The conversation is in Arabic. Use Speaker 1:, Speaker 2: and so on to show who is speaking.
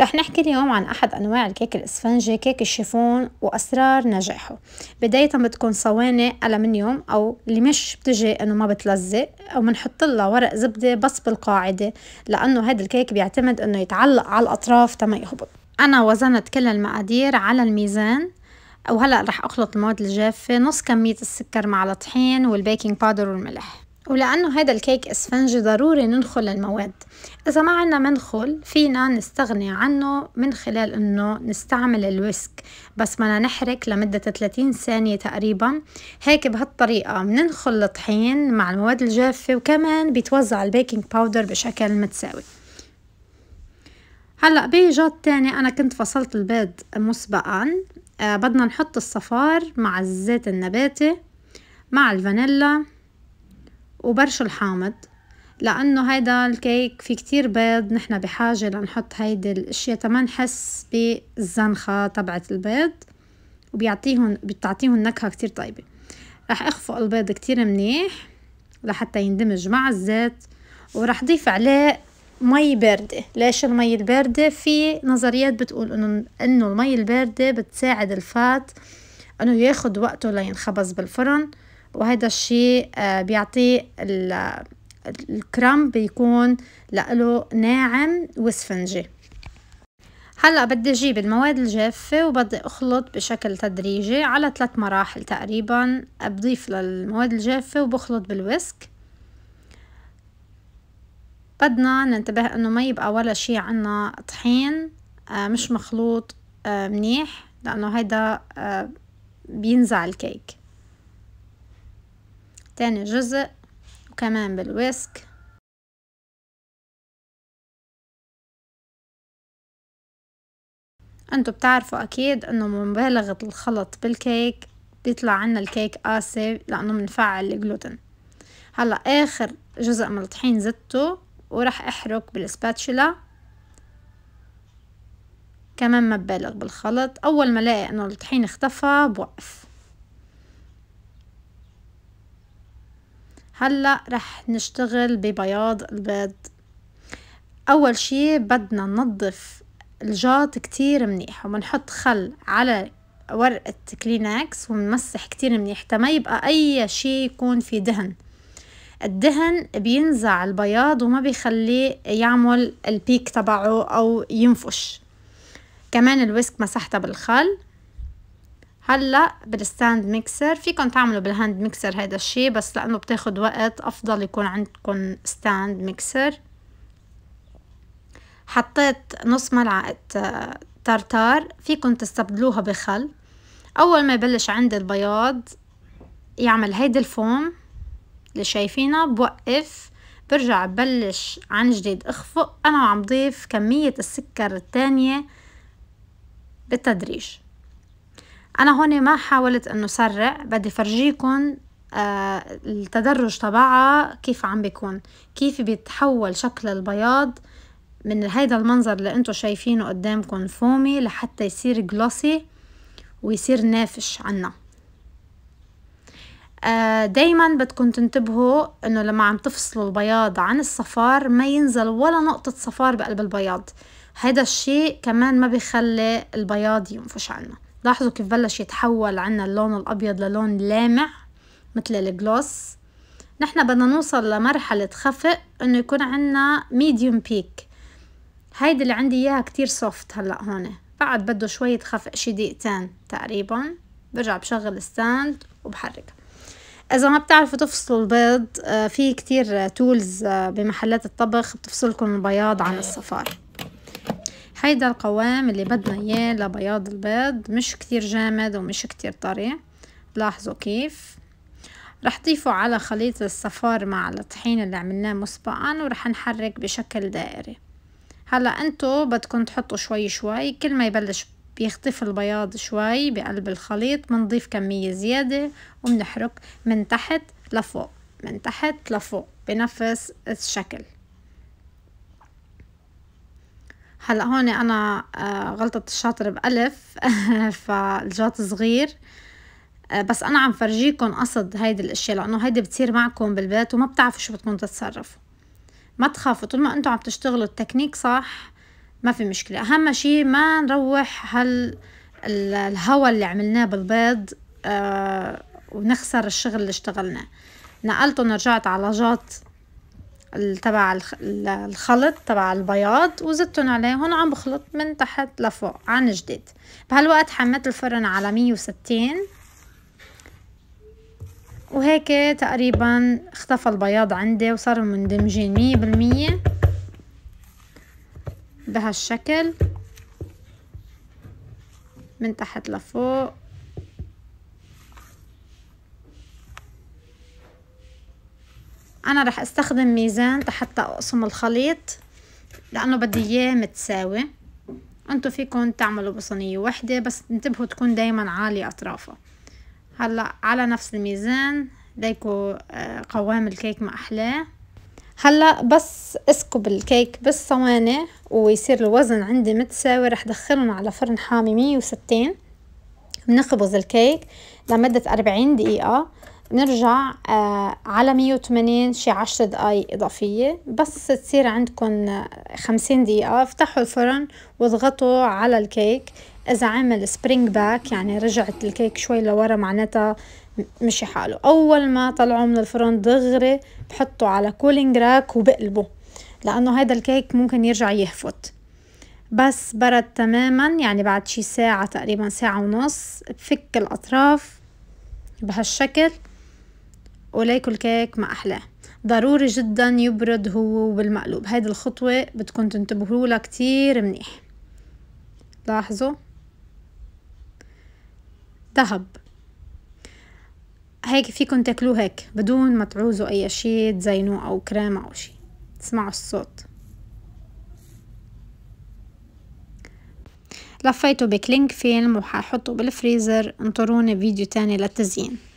Speaker 1: رح نحكي اليوم عن أحد أنواع الكيك الإسفنجي كيك الشيفون وأسرار نجاحه بداية بتكون صواني ألمنيوم أو اللي مش بتجي إنه ما بتلزق أو منحط لها ورق زبدة بس بالقاعدة لأنه هذا الكيك بيعتمد إنه يتعلق على الأطراف تما يهبط أنا وزنت كل المقادير على الميزان وهلأ رح أخلط المواد الجافة نص كمية السكر مع الطحين والبيكنج باودر والملح ولأنه هذا الكيك اسفنجي ضروري ننخل المواد إذا ما عنا منخل فينا نستغني عنه من خلال أنه نستعمل الويسك بس بدنا نحرك لمدة 30 ثانية تقريبا هيك بهالطريقة بننخل الطحين مع المواد الجافة وكمان بيتوزع البيكنج باودر بشكل متساوي هلا بجات تاني انا كنت فصلت البيض مسبقا آه بدنا نحط الصفار مع الزيت النباتي مع الفانيلا وبرش الحامض لأنه هيدا الكيك في كتير بيض نحنا بحاجة لنحط هيدي الأشياء تما نحس بالزنخة تبعت البيض وبيعطيهم بتعطيهم نكهة كتير طيبة رح أخفق البيض كتير منيح لحتى يندمج مع الزيت ورح ضيف عليه مي باردة ليش المي الباردة في نظريات بتقول انه انه المي الباردة بتساعد الفات انه ياخد وقته لينخبز بالفرن وهذا الشيء آه، بيعطي الكرم بيكون له ناعم وسفنجي هلا بدي اجيب المواد الجافة وبدي اخلط بشكل تدريجي على ثلاث مراحل تقريبا بضيف للمواد الجافة وبخلط بالويسك بدنا ننتبه انه ما يبقى ولا شي عنا طحين آه، مش مخلوط آه، منيح لانه هيدا بينزع الكيك تاني جزء وكمان بالويسك انتو بتعرفوا اكيد انه مبالغة الخلط بالكيك بيطلع عنا الكيك قاسي لانه منفعل الجلوتين هلا اخر جزء من الطحين زدته وراح احرك بالسباتشولا كمان ما ببالغ بالخلط اول ما الاقي انه الطحين اختفى بوقف هلأ رح نشتغل ببياض البيض أول شي بدنا ننظف الجاط كتير منيح وبنحط خل على ورقة كلينكس ومنمسح كتير منيح تما يبقى أي شي يكون في دهن الدهن بينزع البياض وما بيخليه يعمل البيك تبعه أو ينفش كمان الويسك مسحته بالخل هلا بالستاند ميكسر فيكم تعملوا بالهاند ميكسر هيدا الشي بس لانه بتاخد وقت افضل يكون عندكم ستاند ميكسر حطيت نص ملعقة تارتار آه، فيكم تستبدلوها بخل اول ما يبلش عندي البياض يعمل هيدا الفوم اللي شايفينه بوقف برجع ببلش عن جديد اخفق انا وعم ضيف كمية السكر التانية بالتدريج انا هون ما حاولت انه سرع بدي فرجيكم آه التدرج تبعها كيف عم بيكون كيف بيتحول شكل البياض من هيدا المنظر اللي انتو شايفينه قدامكم فومي لحتى يصير جلوسي ويصير نافش عنا آه دايما بدكم تنتبهوا انه لما عم تفصلوا البياض عن الصفار ما ينزل ولا نقطة صفار بقلب البياض هذا الشيء كمان ما بيخلي البياض ينفش عنا لاحظوا كيف بلش يتحول عنا اللون الأبيض للون لامع مثل الجلوس نحن بدنا نوصل لمرحلة خفق انه يكون عنا ميديوم بيك هيدي اللي عندي اياها كتير سوفت هلأ هون بعد بده شوية خفق شي دقيقتين تقريبا برجع بشغل الستاند وبحركها إذا ما بتعرفوا تفصلوا البيض آه، في كتير تولز آه، بمحلات الطبخ بتفصلكم البياض عن الصفار هيدا القوام اللي بدنا اياه لبياض البيض مش كتير جامد ومش كتير طري لاحظوا كيف رح ضيفه على خليط الصفار مع الطحين اللي عملناه مسبقا ورح نحرك بشكل دائري هلا انتو بدكن تحطوا شوي شوي كل ما يبلش بيختف البياض شوي بقلب الخليط منضيف كمية زيادة ومنحرك من تحت لفوق من تحت لفوق بنفس الشكل هلا هون انا آه، غلطة الشاطر بألف فالجات صغير آه، بس انا عم فرجيكم قصد هيدي الاشياء لانه هيدي بتصير معكم بالبيت وما بتعرفوا شو بدكم تتصرفوا ما تخافوا طول ما انتم عم تشتغلوا التكنيك صح ما في مشكلة اهم شيء ما نروح هال الهوا اللي عملناه بالبيض آه ونخسر الشغل اللي اشتغلناه نقلتهم رجعت على جات تبع الخلط تبع البياض وزدتهم عليه هون عم بخلط من تحت لفوق عن جديد بهالوقت حمت الفرن على 160 وهيك تقريبا اختفى البياض عندي وصاروا مندمجين مية بالمية بهالشكل من تحت لفوق انا رح استخدم ميزان حتى اقسم الخليط لانه بدي اياه متساوي انتو فيكن تعملوا بصينية واحدة بس انتبهوا تكون دايما عالية اطرافها هلا على نفس الميزان ليكو آه، قوام الكيك ما احلاه هلا بس اسكب الكيك بالصواني ويصير الوزن عندي متساوي رح دخلهم على فرن حامي مية وستين بنخبز الكيك لمدة أربعين دقيقة نرجع آه، على 180 شي 10 دقايق إضافية بس تصير عندكم 50 آه، دقيقة افتحوا الفرن واضغطوا على الكيك إذا عمل سبرينج باك يعني رجعت الكيك شوي لورا معناتها مشي حاله أول ما طلعوا من الفرن دغري بحطوا على كولينج راك وبقلبوا لأنه هذا الكيك ممكن يرجع يهفت بس برد تماما يعني بعد شي ساعة تقريبا ساعة ونص بفك الأطراف بهالشكل ولاكل كيك ما أحلاه ضروري جدا يبرد هو بالمقلوب هيدي الخطوة بدكم تنتبهوا لها كتير منيح لاحظوا ذهب هيك فيكن تاكلوه هيك بدون ما تعوزوا اي شي تزينوه او كريم او شي تسمعوا الصوت لفيته بكلينك فيلم وححطه بالفريزر انطروني فيديو تاني للتزيين